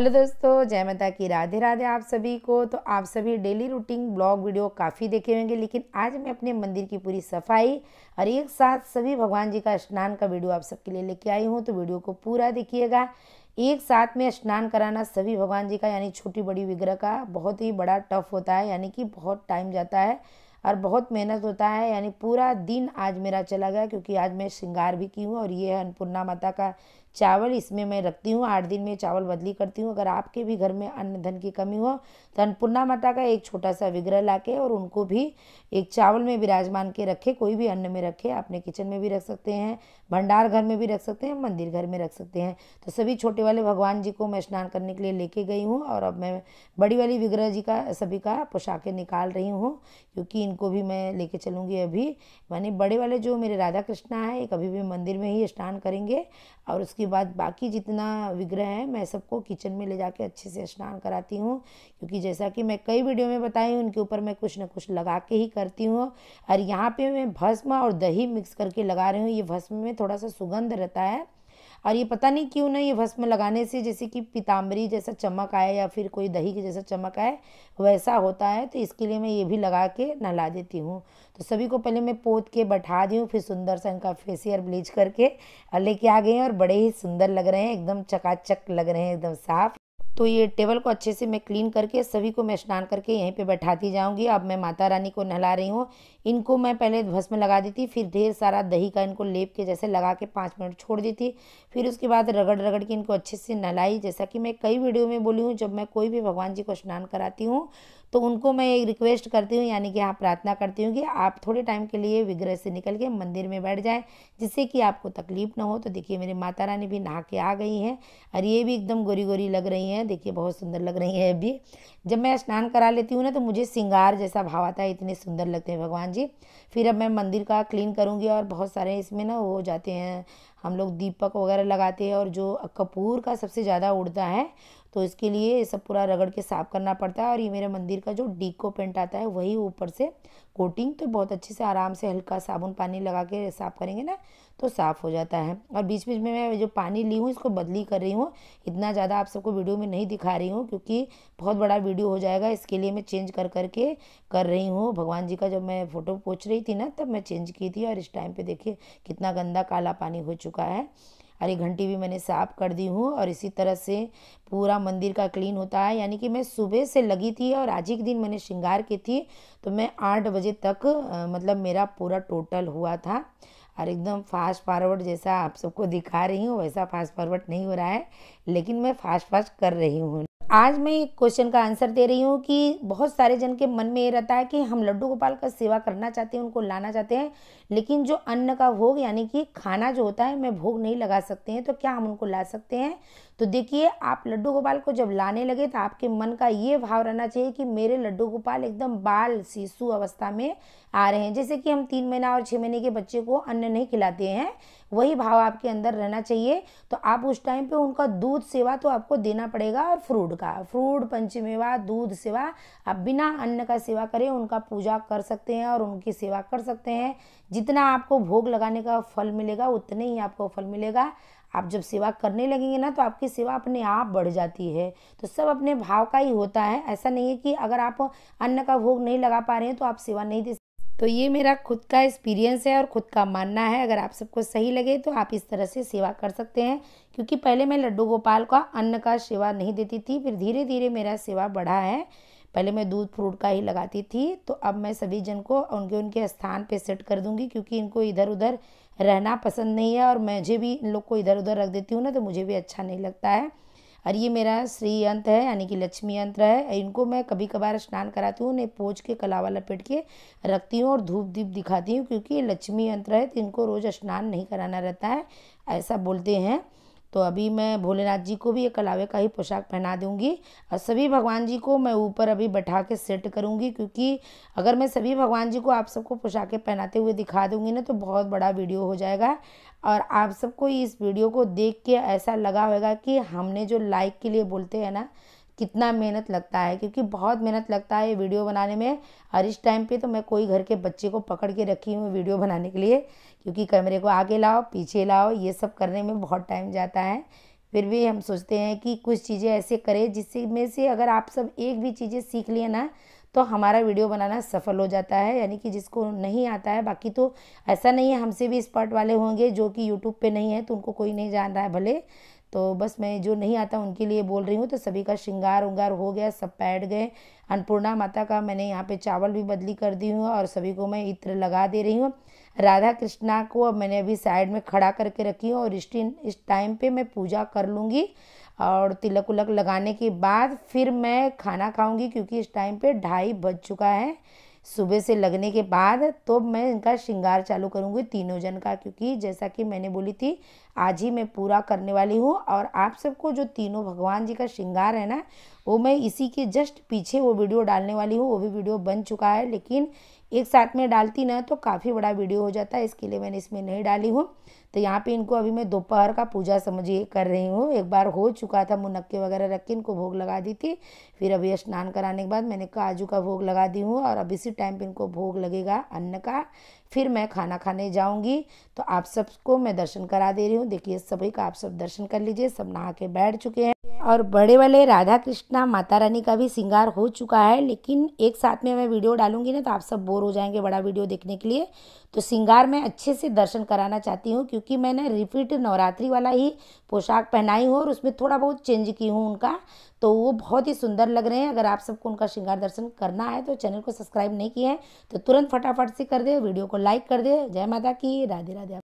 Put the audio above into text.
hello दोस्तों जय माता की राधे राधे आप सभी को तो आप सभी डेली रूटीन ब्लॉग वीडियो काफ़ी देखे होंगे लेकिन आज मैं अपने मंदिर की पूरी सफाई और एक साथ सभी भगवान जी का स्नान का वीडियो आप सबके लिए लेके आई हूँ तो वीडियो को पूरा देखिएगा एक साथ में स्नान कराना सभी भगवान जी का यानी छोटी बड़ी विग्रह का बहुत ही बड़ा टफ होता है यानी कि बहुत टाइम जाता है और बहुत मेहनत होता है यानी पूरा दिन आज मेरा चला गया क्योंकि आज मैं श्रृंगार भी की हूँ और ये है अन्नपूर्णा माता का चावल इसमें मैं रखती हूँ आठ दिन में चावल बदली करती हूँ अगर आपके भी घर में अन्न धन की कमी हो तो अन्नपूर्णा माता का एक छोटा सा विग्रह ला के और उनको भी एक चावल में विराजमान के रखे कोई भी अन्न में रखे अपने किचन में भी रख सकते हैं भंडार घर में भी रख सकते हैं मंदिर घर में रख सकते हैं तो सभी छोटे वाले भगवान जी को मैं स्नान करने के लिए लेके गई हूँ और अब मैं बड़ी वाली विग्रह जी का सभी का पोशाकें निकाल रही हूँ क्योंकि इनको भी मैं लेके चलूँगी अभी मानी बड़े वाले जो मेरे राधा कृष्णा है एक अभी भी मंदिर में ही स्नान करेंगे और उसके उसके बाद बाकी जितना विग्रह है मैं सबको किचन में ले जाके अच्छे से स्नान कराती हूँ क्योंकि जैसा कि मैं कई वीडियो में बताई उनके ऊपर मैं कुछ ना कुछ लगा के ही करती हूँ और यहाँ पर मैं भस्म और दही मिक्स करके लगा रही हूँ ये भस्म में थोड़ा सा सुगंध रहता है और ये पता नहीं क्यों ना ये भस्म लगाने से जैसे कि पीताम्बरी जैसा चमक आए या फिर कोई दही के जैसा चमक आए वैसा होता है तो इसके लिए मैं ये भी लगा के नहला देती हूँ तो सभी को पहले मैं पोत के बैठा दी हूँ फिर सुंदर सा इनका फेसियर ब्लीच करके लेके आ गए हैं और बड़े ही सुंदर लग रहे हैं एकदम चकाचक लग रहे हैं एकदम साफ तो ये टेबल को अच्छे से मैं क्लीन करके सभी को मैं स्नान करके यहीं पे बैठाती जाऊंगी अब मैं माता रानी को नहला रही हूँ इनको मैं पहले भस्म लगा देती फिर ढेर सारा दही का इनको लेप के जैसे लगा के पाँच मिनट छोड़ देती फिर उसके बाद रगड़ रगड़ के इनको अच्छे से नहलाई जैसा कि मैं कई वीडियो में बोली हूँ जब मैं कोई भी भगवान जी को स्नान कराती हूँ तो उनको मैं एक रिक्वेस्ट करती हूँ यानी कि आप प्रार्थना करती हूँ कि आप थोड़े टाइम के लिए विग्रह से निकल के मंदिर में बैठ जाएं जिससे कि आपको तकलीफ़ ना हो तो देखिए मेरी माता रानी भी नहा के आ गई हैं और ये भी एकदम गोरी गोरी लग रही हैं देखिए बहुत सुंदर लग रही हैं अभी जब मैं स्नान करा लेती हूँ ना तो मुझे सिंगार जैसा भाव आता है इतने सुंदर लगते हैं भगवान जी फिर अब मैं मंदिर का क्लीन करूँगी और बहुत सारे इसमें ना वो हो जाते हैं हम लोग दीपक वगैरह लगाते हैं और जो कपूर का सबसे ज़्यादा उड़ता है तो इसके लिए ये सब पूरा रगड़ के साफ़ करना पड़ता है और ये मेरे मंदिर का जो डीको पेंट आता है वही ऊपर से कोटिंग तो बहुत अच्छे से आराम से हल्का साबुन पानी लगा के साफ़ करेंगे ना तो साफ़ हो जाता है और बीच बीच में मैं जो पानी ली हूँ इसको बदली कर रही हूँ इतना ज़्यादा आप सबको वीडियो में नहीं दिखा रही हूँ क्योंकि बहुत बड़ा वीडियो हो जाएगा इसके लिए मैं चेंज कर करके कर रही हूँ भगवान जी का जब मैं फ़ोटो पूछ रही थी ना तब मैं चेंज की थी और इस टाइम पर देखिए कितना गंदा काला पानी हो चुका है और घंटी भी मैंने साफ़ कर दी हूँ और इसी तरह से पूरा मंदिर का क्लीन होता है यानी कि मैं सुबह से लगी थी और आज ही के दिन मैंने श्रृंगार की थी तो मैं आठ बजे तक मतलब मेरा पूरा टोटल हुआ था और एकदम फास्ट फॉरवर्ड जैसा आप सबको दिखा रही हूँ वैसा फास्ट फॉरवर्ड नहीं हो रहा है लेकिन मैं फास्ट फास्ट कर रही हूँ आज मैं एक क्वेश्चन का आंसर दे रही हूँ कि बहुत सारे जन के मन में ये रहता है कि हम लड्डू गोपाल का सेवा करना चाहते हैं उनको लाना चाहते हैं लेकिन जो अन्न का भोग यानी कि खाना जो होता है मैं भोग नहीं लगा सकते हैं तो क्या हम उनको ला सकते हैं तो देखिए आप लड्डू गोपाल को जब लाने लगे तो आपके मन का ये भाव रहना चाहिए कि मेरे लड्डू गोपाल एकदम बाल शिशु अवस्था में आ रहे हैं जैसे कि हम तीन महीना और छः महीने के बच्चे को अन्न नहीं खिलाते हैं वही भाव आपके अंदर रहना चाहिए तो आप उस टाइम पे उनका दूध सेवा तो आपको देना पड़ेगा और फ्रूट का फ्रूट पंचमेवा दूध सेवा आप बिना अन्न का सेवा करें उनका पूजा कर सकते हैं और उनकी सेवा कर सकते हैं जितना आपको भोग लगाने का फल मिलेगा उतने ही आपको फल मिलेगा आप जब सेवा करने लगेंगे ना तो आपकी सेवा अपने आप बढ़ जाती है तो सब अपने भाव का ही होता है ऐसा नहीं है कि अगर आप अन्न का भोग नहीं लगा पा रहे हैं तो आप सेवा नहीं दे तो ये मेरा खुद का एक्सपीरियंस है और खुद का मानना है अगर आप सबको सही लगे तो आप इस तरह से सेवा कर सकते हैं क्योंकि पहले मैं लड्डू गोपाल का अन्न का सेवा नहीं देती थी फिर धीरे धीरे मेरा सेवा बढ़ा है पहले मैं दूध फ्रूट का ही लगाती थी तो अब मैं सभी जन को उनके उनके स्थान पे सेट कर दूंगी क्योंकि इनको इधर उधर रहना पसंद नहीं है और मुझे भी इन लोग को इधर उधर रख देती हूँ ना तो मुझे भी अच्छा नहीं लगता है और ये मेरा श्री यंत्र है यानी कि लक्ष्मी यंत्र है इनको मैं कभी कभार स्नान कराती हूँ उन्हें पोच के कलावा लपेट के रखती हूँ और धूप दीप दिखाती हूँ क्योंकि ये लक्ष्मी यंत्र है तो इनको रोज़ स्नान नहीं कराना रहता है ऐसा बोलते हैं तो अभी मैं भोलेनाथ जी को भी ये कलावे का ही पोशाक पहना दूँगी और सभी भगवान जी को मैं ऊपर अभी बैठा के सेट करूँगी क्योंकि अगर मैं सभी भगवान जी को आप सबको पोशाकें पहनाते हुए दिखा दूँगी ना तो बहुत बड़ा वीडियो हो जाएगा और आप सबको इस वीडियो को देख के ऐसा लगा होगा कि हमने जो लाइक के लिए बोलते हैं ना कितना मेहनत लगता है क्योंकि बहुत मेहनत लगता है वीडियो बनाने में और इस टाइम पे तो मैं कोई घर के बच्चे को पकड़ के रखी हूँ वीडियो बनाने के लिए क्योंकि कैमरे को आगे लाओ पीछे लाओ ये सब करने में बहुत टाइम जाता है फिर भी हम सोचते हैं कि कुछ चीज़ें ऐसे करें जिससे में से अगर आप सब एक भी चीज़ें सीख लिए ना तो हमारा वीडियो बनाना सफल हो जाता है यानी कि जिसको नहीं आता है बाकी तो ऐसा नहीं है हमसे भी एक्सपर्ट वाले होंगे जो कि यूट्यूब पे नहीं है तो उनको कोई नहीं जान रहा है भले तो बस मैं जो नहीं आता उनके लिए बोल रही हूँ तो सभी का श्रृंगार उंगार हो गया सब बैठ गए अन्नपूर्णा माता का मैंने यहाँ पे चावल भी बदली कर दी हूँ और सभी को मैं इत्र लगा दे रही हूँ राधा कृष्णा को अब मैंने अभी साइड में खड़ा करके रखी हूँ और इस इस टाइम पे मैं पूजा कर लूँगी और तिलक उलक लगाने के बाद फिर मैं खाना खाऊँगी क्योंकि इस टाइम पर ढाई बज चुका है सुबह से लगने के बाद तो मैं इनका श्रृंगार चालू करूँगी तीनों जन का क्योंकि जैसा कि मैंने बोली थी आज ही मैं पूरा करने वाली हूँ और आप सबको जो तीनों भगवान जी का श्रृंगार है ना वो मैं इसी के जस्ट पीछे वो वीडियो डालने वाली हूँ वो भी वीडियो बन चुका है लेकिन एक साथ में डालती ना तो काफ़ी बड़ा वीडियो हो जाता है इसके लिए मैंने इसमें नहीं डाली हूँ तो यहाँ पे इनको अभी मैं दोपहर का पूजा समझिए कर रही हूँ एक बार हो चुका था मुनक्के वगैरह रख के इनको भोग लगा दी थी फिर अभी स्नान कराने के बाद मैंने काजू का भोग लगा दी हूँ और अब इसी टाइम पर इनको भोग लगेगा अन्न का फिर मैं खाना खाने जाऊंगी तो आप सबको मैं दर्शन करा दे रही हूँ देखिए सभी का आप सब दर्शन कर लीजिए सब नहा के बैठ चुके हैं और बड़े वाले राधा कृष्णा माता रानी का भी श्रृंगार हो चुका है लेकिन एक साथ में मैं वीडियो डालूंगी ना तो आप सब बोर हो जाएंगे बड़ा वीडियो देखने के लिए तो श्रृंगार मैं अच्छे से दर्शन कराना चाहती हूँ क्योंकि मैंने रिपीट नवरात्रि वाला ही पोशाक पहनाई हूँ और उसमें थोड़ा बहुत चेंज की हूँ उनका तो वो बहुत ही सुंदर लग रहे हैं अगर आप सबको उनका श्रृंगार दर्शन करना है तो चैनल को सब्सक्राइब नहीं किया है तो तुरंत फटाफट से कर दे वीडियो को लाइक कर दे जय माता की राधे राधे